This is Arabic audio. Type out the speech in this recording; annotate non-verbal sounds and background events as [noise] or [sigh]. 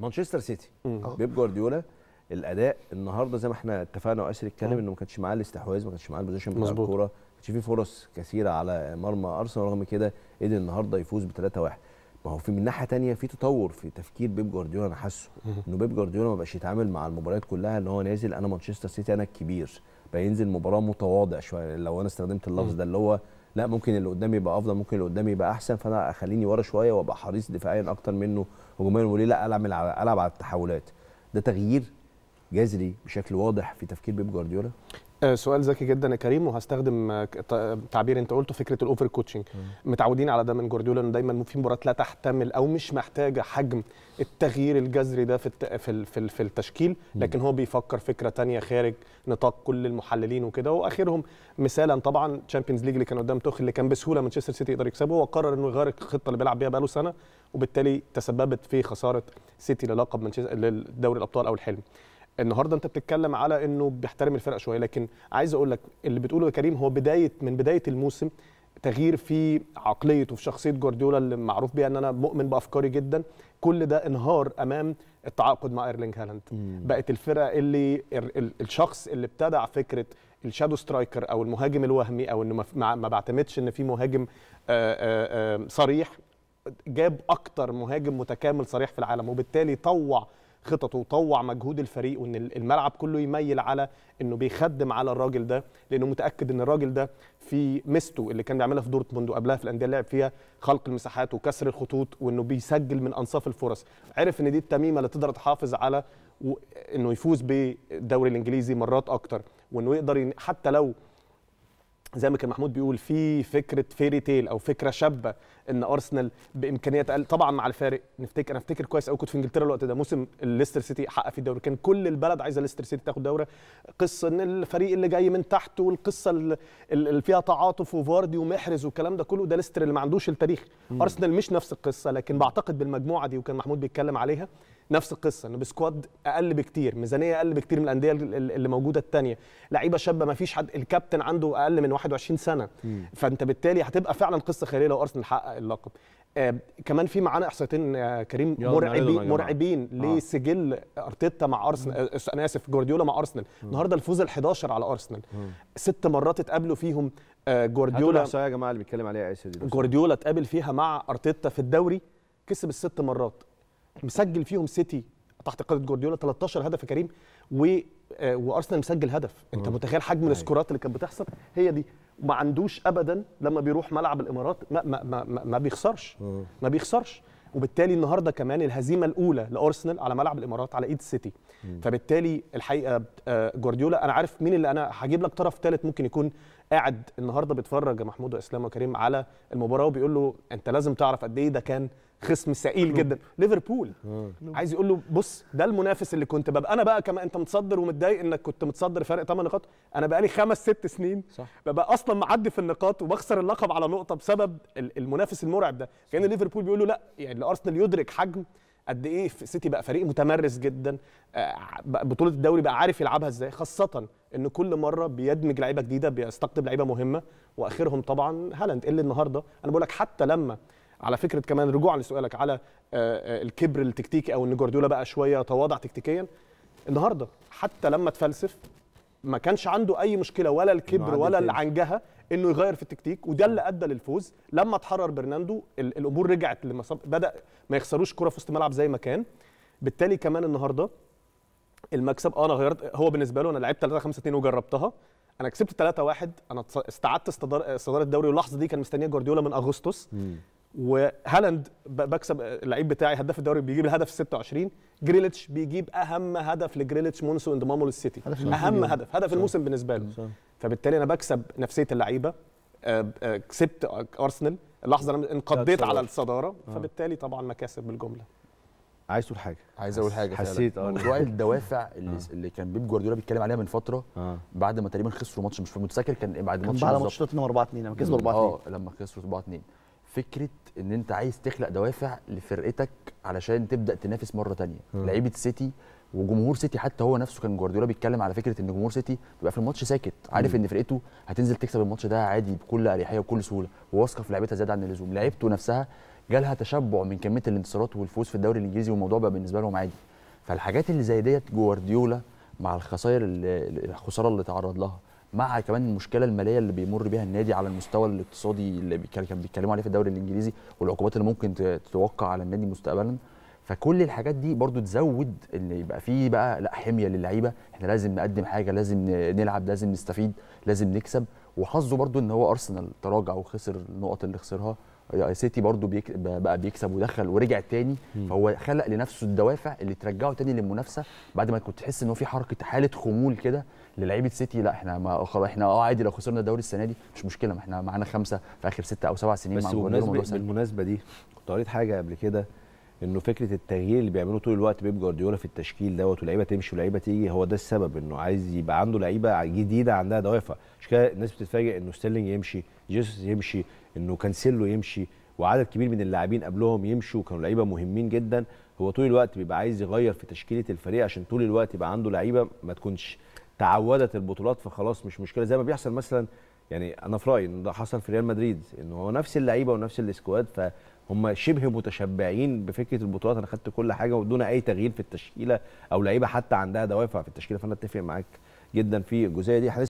مانشستر سيتي بيب جوارديولا الاداء النهارده زي ما احنا اتفقنا واسر اتكلم انه ما كانش معاه الاستحواذ ما كانش معاه البوزيشن بتاع الكوره ما كانش فيه فرص كثيره على مرمى ارسنال رغم كده قدر النهارده يفوز ب 3-1 ما هو في من ناحيه ثانيه في تطور في تفكير بيب جوارديولا انا حاسه انه بيب جوارديولا ما بقاش يتعامل مع المباريات كلها ان هو نازل انا مانشستر سيتي انا الكبير بينزل مباراه متواضع شويه لو انا استخدمت اللفظ ده اللي هو لا ممكن اللي قدامي يبقى افضل ممكن اللي قدامي يبقى احسن فانا اخليني ورا شويه وابقى حريص دفاعيا اكتر منه هجوميا وليه لا العب العب على التحولات ده تغيير جذري بشكل واضح في تفكير بيب جوارديولا آه، سؤال ذكي جدا يا كريم وهستخدم آه، آه، تعبير انت قلته فكره الاوفر كوتشنج متعودين على ده من جوارديولا انه دايما في مباريات لا تحتمل او مش محتاجه حجم التغيير الجذري ده في في في, التشكيل لكن هو بيفكر فكره تانية خارج نطاق كل المحللين وكده واخرهم مثالا طبعا تشامبيونز ليج اللي كان قدام توخ اللي كان بسهوله مانشستر سيتي يقدر يكسبه وقرر انه يغير الخطه اللي بيلعب بيها بقاله سنه وبالتالي تسببت في خساره سيتي للقب مانشستر لدوري الابطال او الحلم النهارده انت بتتكلم على انه بيحترم الفرق شويه لكن عايز اقول لك اللي بتقوله يا كريم هو بدايه من بدايه الموسم تغيير في عقليته في شخصيه جوارديولا اللي معروف بيها ان انا مؤمن بافكاري جدا كل ده انهار امام التعاقد مع ايرلينج هالاند بقت الفرقه اللي الشخص اللي ابتدع فكره الشادو سترايكر او المهاجم الوهمي او انه ما بعتمدش ان في مهاجم آه، آه، آه، صريح جاب اكتر مهاجم متكامل صريح في العالم وبالتالي طوع خططه وطوع مجهود الفريق وان الملعب كله يميل على انه بيخدم على الراجل ده لانه متاكد ان الراجل ده في ميزته اللي كان بيعملها في دورتموند وقبلها في الانديه اللي لعب فيها خلق المساحات وكسر الخطوط وانه بيسجل من انصاف الفرص عرف ان دي التميمه اللي تقدر تحافظ على انه يفوز بالدوري الانجليزي مرات اكتر وانه يقدر حتى لو زي ما كان محمود بيقول في فكره فيري تيل او فكره شابه ان ارسنال بامكانيات اقل طبعا مع الفارق نفتكر انا افتكر كويس قوي كنت في انجلترا الوقت ده موسم الليستر سيتي حقق فيه الدوري كان كل البلد عايزه ليستر سيتي تاخد دوره قصه ان الفريق اللي جاي من تحت والقصه اللي فيها تعاطف وفاردي ومحرز والكلام ده كله ده ليستر اللي ما عندوش التاريخ ارسنال مش نفس القصه لكن بعتقد بالمجموعه دي وكان محمود بيتكلم عليها نفس القصه انه بسكواد اقل بكتير ميزانيه اقل بكتير من الانديه اللي موجوده الثانيه لعيبه شابه ما فيش حد الكابتن عنده اقل من 21 سنه مم. فانت بالتالي هتبقى فعلا قصه خياليه لو ارسنال حقق اللقب آه كمان في معانا احصائيتين آه كريم مرعبين مرعبين آه. لسجل ارتيتا مع ارسنال آه انا اسف جوارديولا مع ارسنال النهارده الفوز ال11 على ارسنال ست مرات اتقابلوا فيهم آه جوارديولا يا جماعه اللي بيتكلم عليها عيسى جوارديولا اتقابل فيها مع ارتيتا في الدوري كسب الست مرات مسجل فيهم سيتي تحت قياده جوارديولا 13 هدف يا كريم و آه، وارسنال مسجل هدف انت متخيل حجم أيوة. السكورات اللي كانت بتحصل هي دي ما عندوش ابدا لما بيروح ملعب الامارات ما ما ما, ما بيخسرش ما بيخسرش وبالتالي النهارده كمان الهزيمه الاولى لارسنال على ملعب الامارات على ايد سيتي فبالتالي الحقيقه آه، جوارديولا انا عارف مين اللي انا هجيب لك طرف ثالث ممكن يكون قاعد النهارده بيتفرج يا محمود واسلام وكريم على المباراه وبيقول له انت لازم تعرف قد ايه ده كان خصم ثقيل جدا ليفربول عايز يقول له بص ده المنافس اللي كنت ببقى انا بقى كما انت متصدر ومتضايق انك كنت متصدر فرق 8 نقاط انا بقى لي خمس ست سنين صح. ببقى اصلا معدي في النقاط وبخسر اللقب على نقطه بسبب المنافس المرعب ده كان ليفربول بيقول له لا يعني الارسنال يدرك حجم قد ايه سيتي بقى فريق متمرس جدا آه، بطوله الدوري بقى عارف يلعبها ازاي خاصه ان كل مره بيدمج لعيبه جديده بيستقطب لعيبه مهمه واخرهم طبعا هالاند إيه اللي النهارده انا بقول لك حتى لما على فكره كمان رجوعا لسؤالك على آه، آه، الكبر التكتيكي او ان جوارديولا بقى شويه تواضع تكتيكيا النهارده حتى لما تفلسف ما كانش عنده اي مشكله ولا الكبر ولا العنجهه انه يغير في التكتيك وده اللي ادى للفوز لما اتحرر برناندو الامور رجعت لما بدا ما يخسروش كره في وسط الملعب زي ما كان بالتالي كمان النهارده المكسب اه انا غيرت هو بالنسبه له انا لعبت 3 5 2 وجربتها انا كسبت 3 1 انا استعدت استدار استداره الدوري واللحظه دي كان مستنيه جوارديولا من اغسطس وهالاند بكسب آه، اللعيب بتاعي هداف الدوري بيجيب الهدف 26 جريليتش بيجيب اهم هدف لجريليتش منذ انضمامه للسيتي اهم هدف هدف الموسم بالنسبه له فبالتالي انا بكسب نفسيه اللعيبه آه، آه، كسبت ارسنال اللحظه انا انقضيت على الصداره آه. فبالتالي طبعا مكاسب بالجمله عايز تقول حاجه عايز اقول حاجه حسيت [laughs] اه موضوع الدوافع اللي, اللي كان بيب جوارديولا بيتكلم عليها من فتره آه. بعد ما تقريبا خسروا ماتش مش متذكر كان إيه، بعد ماتش بعد ماتش توتنهام 4 2 لما كسبوا 4 2 اه لما خسروا 4 2 فكره ان انت عايز تخلق دوافع لفرقتك علشان تبدا تنافس مره ثانيه لعيبه سيتي وجمهور سيتي حتى هو نفسه كان جوارديولا بيتكلم على فكره ان جمهور سيتي بيبقى في الماتش ساكت عارف ان فرقته هتنزل تكسب الماتش ده عادي بكل اريحيه وبكل سهوله وواثقه في لعيبتها زياده عن اللزوم لعيبته نفسها جالها تشبع من كميه الانتصارات والفوز في الدوري الانجليزي والموضوع بقى بالنسبه لهم عادي فالحاجات اللي زي ديت جوارديولا مع الخسائر الخساره اللي تعرض لها مع كمان المشكله الماليه اللي بيمر بيها النادي على المستوى الاقتصادي اللي كان بيتكلموا عليه في الدوري الانجليزي والعقوبات اللي ممكن تتوقع على النادي مستقبلا فكل الحاجات دي برضو تزود ان يبقى فيه بقى لا حميه للعيبه احنا لازم نقدم حاجه لازم نلعب لازم نستفيد لازم نكسب وحظه برضو ان هو ارسنال تراجع وخسر النقط اللي خسرها آه، سيتي برضو بيك بقى بيكسب ودخل ورجع تاني فهو خلق لنفسه الدوافع اللي ترجعه تاني للمنافسه بعد ما كنت تحس ان هو في حركه حاله خمول كده للعيبه سيتي لا احنا ما احنا اه عادي لو خسرنا الدوري السنه دي مش مشكله ما احنا معانا خمسه في اخر ستة او سبع سنين بس بالمناسبه بالمناسبه دي كنت قريت حاجه قبل كده انه فكره التغيير اللي بيعملوه طول الوقت بيب جوارديولا في التشكيل دوت واللعيبه تمشي واللعيبه تيجي هو ده السبب انه عايز يبقى عنده لعيبه جديده عندها دوافع عشان كده الناس بتتفاجئ انه ستيرلينج يمشي جيسوس يمشي انه كانسيلو يمشي وعدد كبير من اللاعبين قبلهم يمشوا كانوا لعيبه مهمين جدا هو طول الوقت بيبقى عايز يغير في تشكيله الفريق عشان طول الوقت يبقى عنده لعيبه ما تكونش تعودت البطولات فخلاص مش مشكله زي ما بيحصل مثلا يعني انا في رايي ان ده حصل في ريال مدريد ان هو نفس اللعيبه ونفس السكواد هم شبه متشبعين بفكره البطولات انا خدت كل حاجه ودون اي تغيير في التشكيله او لعيبه حتى عندها دوافع في التشكيله فانا اتفق معاك جدا في الجزئيه دي